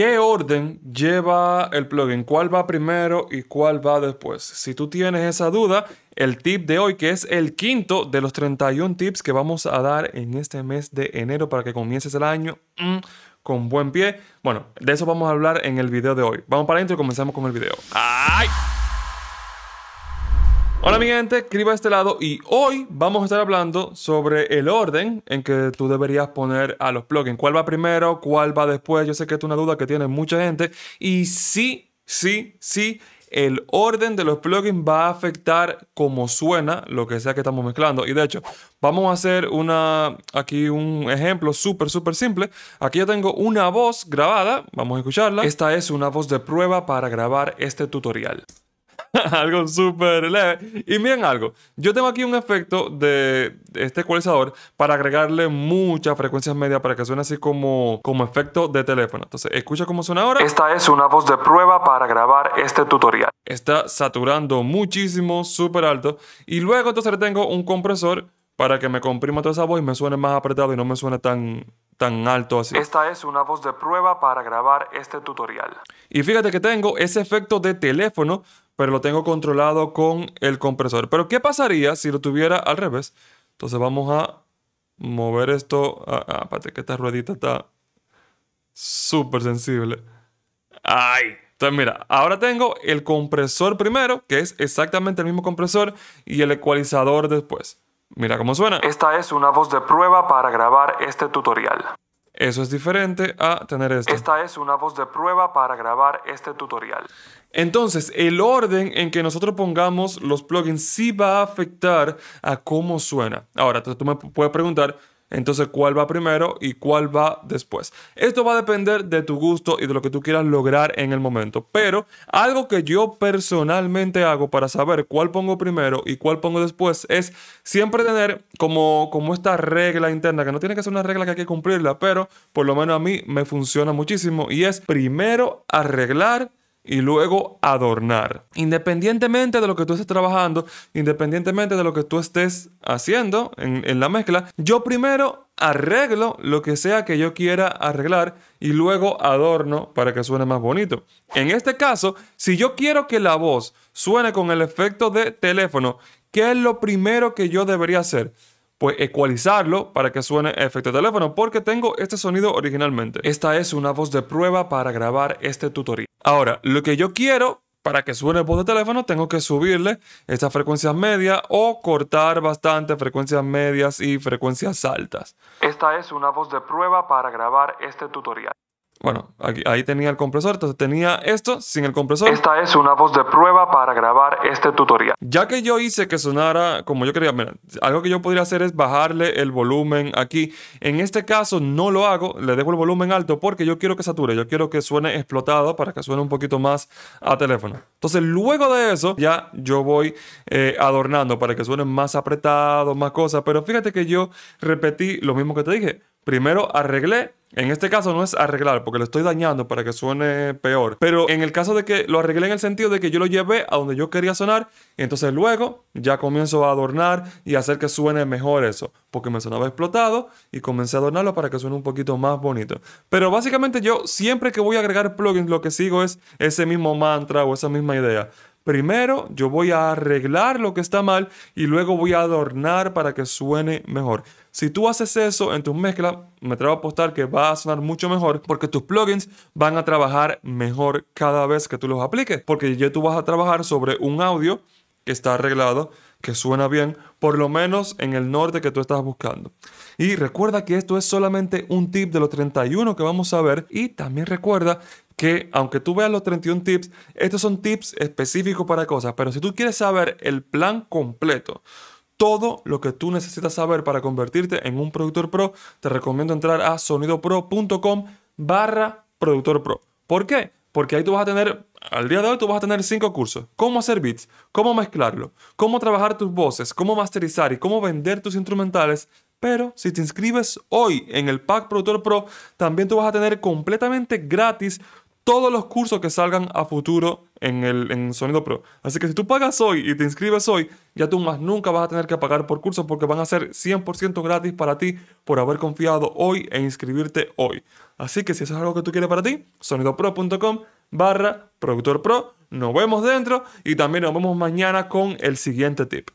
¿Qué orden lleva el plugin? ¿Cuál va primero y cuál va después? Si tú tienes esa duda, el tip de hoy, que es el quinto de los 31 tips que vamos a dar en este mes de enero para que comiences el año mm, con buen pie. Bueno, de eso vamos a hablar en el video de hoy. Vamos para adentro y comenzamos con el video. ¡Ay! Hola mi gente, escriba a este lado y hoy vamos a estar hablando sobre el orden en que tú deberías poner a los plugins. ¿Cuál va primero? ¿Cuál va después? Yo sé que es una duda que tiene mucha gente y sí, sí, sí el orden de los plugins va a afectar como suena lo que sea que estamos mezclando. Y de hecho, vamos a hacer una aquí un ejemplo súper, súper simple. Aquí yo tengo una voz grabada, vamos a escucharla. Esta es una voz de prueba para grabar este tutorial. algo súper leve. Y miren algo, yo tengo aquí un efecto de este ecualizador para agregarle muchas frecuencias medias para que suene así como, como efecto de teléfono. Entonces, escucha cómo suena ahora. Esta es una voz de prueba para grabar este tutorial. Está saturando muchísimo, súper alto. Y luego entonces le tengo un compresor para que me comprima toda esa voz y me suene más apretado y no me suene tan tan alto así. Esta es una voz de prueba para grabar este tutorial. Y fíjate que tengo ese efecto de teléfono, pero lo tengo controlado con el compresor. Pero ¿qué pasaría si lo tuviera al revés? Entonces vamos a mover esto. Ah, ah que esta ruedita está súper sensible. ¡Ay! Entonces mira, ahora tengo el compresor primero, que es exactamente el mismo compresor, y el ecualizador después. Mira cómo suena. Esta es una voz de prueba para grabar este tutorial. Eso es diferente a tener esto. Esta es una voz de prueba para grabar este tutorial. Entonces, el orden en que nosotros pongamos los plugins sí va a afectar a cómo suena. Ahora, tú me puedes preguntar, entonces cuál va primero y cuál va después. Esto va a depender de tu gusto y de lo que tú quieras lograr en el momento. Pero algo que yo personalmente hago para saber cuál pongo primero y cuál pongo después es siempre tener como, como esta regla interna, que no tiene que ser una regla que hay que cumplirla, pero por lo menos a mí me funciona muchísimo y es primero arreglar y luego adornar. Independientemente de lo que tú estés trabajando, independientemente de lo que tú estés haciendo en, la mezcla, yo primero arreglo lo que sea que yo quiera arreglar y luego adorno para que suene más bonito. En este caso, si yo quiero que la voz suene con el efecto de teléfono, ¿qué es lo primero que yo debería hacer? pues ecualizarlo para que suene efecto de teléfono porque tengo este sonido originalmente. Esta es una voz de prueba para grabar este tutorial. Ahora, lo que yo quiero para que suene voz de teléfono tengo que subirle estas frecuencias medias o cortar bastante frecuencias medias y frecuencias altas. Esta es una voz de prueba para grabar este tutorial. Bueno, aquí, ahí tenía el compresor, entonces tenía esto sin el compresor. Esta es una voz de prueba para grabar este tutorial. Ya que yo hice que sonara como yo quería, mira, algo que yo podría hacer es bajarle el volumen aquí. En este caso no lo hago, le dejo el volumen alto porque yo quiero que sature, yo quiero que suene explotado para que suene un poquito más a teléfono. Entonces luego de eso ya yo voy eh, adornando para que suene más apretado, más cosas, pero fíjate que yo repetí lo mismo que te dije. Primero arreglé en este caso no es arreglar, porque lo estoy dañando para que suene peor. Pero en el caso de que lo arreglé en el sentido de que yo lo llevé a donde yo quería sonar, entonces luego ya comienzo a adornar y hacer que suene mejor eso. Porque me sonaba explotado y comencé a adornarlo para que suene un poquito más bonito. Pero básicamente yo siempre que voy a agregar plugins lo que sigo es ese mismo mantra o esa misma idea. Primero yo voy a arreglar lo que está mal y luego voy a adornar para que suene mejor. Si tú haces eso en tus mezclas, me atrevo a apostar que va a sonar mucho mejor porque tus plugins van a trabajar mejor cada vez que tú los apliques. Porque ya tú vas a trabajar sobre un audio que está arreglado que suena bien, por lo menos en el norte que tú estás buscando. Y recuerda que esto es solamente un tip de los 31 que vamos a ver y también recuerda que aunque tú veas los 31 tips, estos son tips específicos para cosas, pero si tú quieres saber el plan completo, todo lo que tú necesitas saber para convertirte en un productor pro, te recomiendo entrar a sonidopro.com barra productor pro. ¿Por qué? Porque ahí tú vas a tener al día de hoy tú vas a tener cinco cursos. Cómo hacer beats, cómo mezclarlo, cómo trabajar tus voces, cómo masterizar y cómo vender tus instrumentales. Pero si te inscribes hoy en el Pack Productor Pro, también tú vas a tener completamente gratis todos los cursos que salgan a futuro en, el, en Sonido Pro. Así que si tú pagas hoy y te inscribes hoy, ya tú más nunca vas a tener que pagar por cursos porque van a ser 100% gratis para ti por haber confiado hoy e inscribirte hoy. Así que si eso es algo que tú quieres para ti, sonidopro.com barra Productor Pro. Nos vemos dentro y también nos vemos mañana con el siguiente tip.